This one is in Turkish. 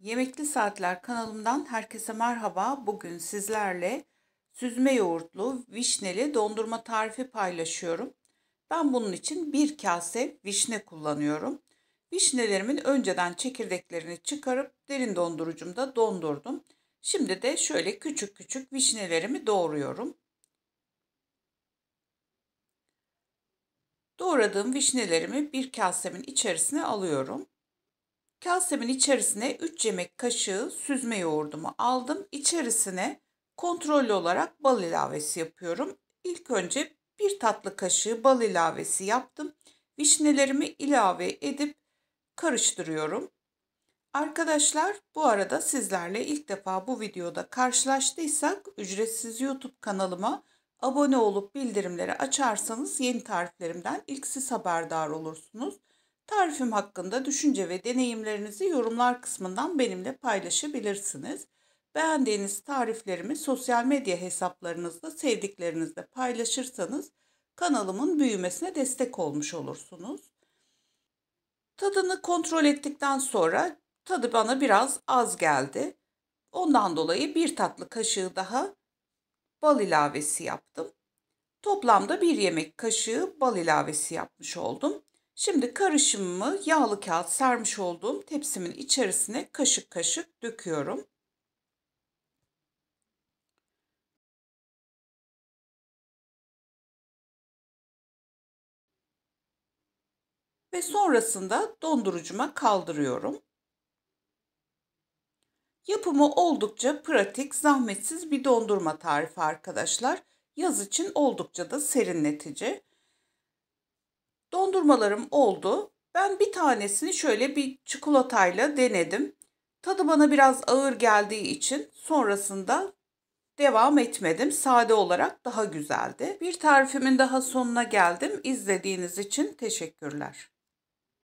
Yemekli Saatler kanalımdan herkese merhaba. Bugün sizlerle süzme yoğurtlu vişneli dondurma tarifi paylaşıyorum. Ben bunun için bir kase vişne kullanıyorum. Vişnelerimin önceden çekirdeklerini çıkarıp derin dondurucumda dondurdum. Şimdi de şöyle küçük küçük vişnelerimi doğruyorum. Doğradığım vişnelerimi bir kasemin içerisine alıyorum. Kasemin içerisine 3 yemek kaşığı süzme yoğurdumu aldım. İçerisine kontrollü olarak bal ilavesi yapıyorum. İlk önce bir tatlı kaşığı bal ilavesi yaptım. Vişnelerimi ilave edip karıştırıyorum. Arkadaşlar bu arada sizlerle ilk defa bu videoda karşılaştıysak ücretsiz YouTube kanalıma abone olup bildirimleri açarsanız yeni tariflerimden ilk siz haberdar olursunuz. Tarifim hakkında düşünce ve deneyimlerinizi yorumlar kısmından benimle paylaşabilirsiniz. Beğendiğiniz tariflerimi sosyal medya hesaplarınızda sevdiklerinizle paylaşırsanız kanalımın büyümesine destek olmuş olursunuz. Tadını kontrol ettikten sonra tadı bana biraz az geldi. Ondan dolayı bir tatlı kaşığı daha bal ilavesi yaptım. Toplamda bir yemek kaşığı bal ilavesi yapmış oldum. Şimdi karışımımı yağlı kağıt sermiş olduğum tepsimin içerisine kaşık kaşık döküyorum. Ve sonrasında dondurucuma kaldırıyorum. Yapımı oldukça pratik, zahmetsiz bir dondurma tarifi arkadaşlar. Yaz için oldukça da serinletici. Dondurmalarım oldu. Ben bir tanesini şöyle bir çikolatayla denedim. Tadı bana biraz ağır geldiği için sonrasında devam etmedim. Sade olarak daha güzeldi. Bir tarifimin daha sonuna geldim. İzlediğiniz için teşekkürler.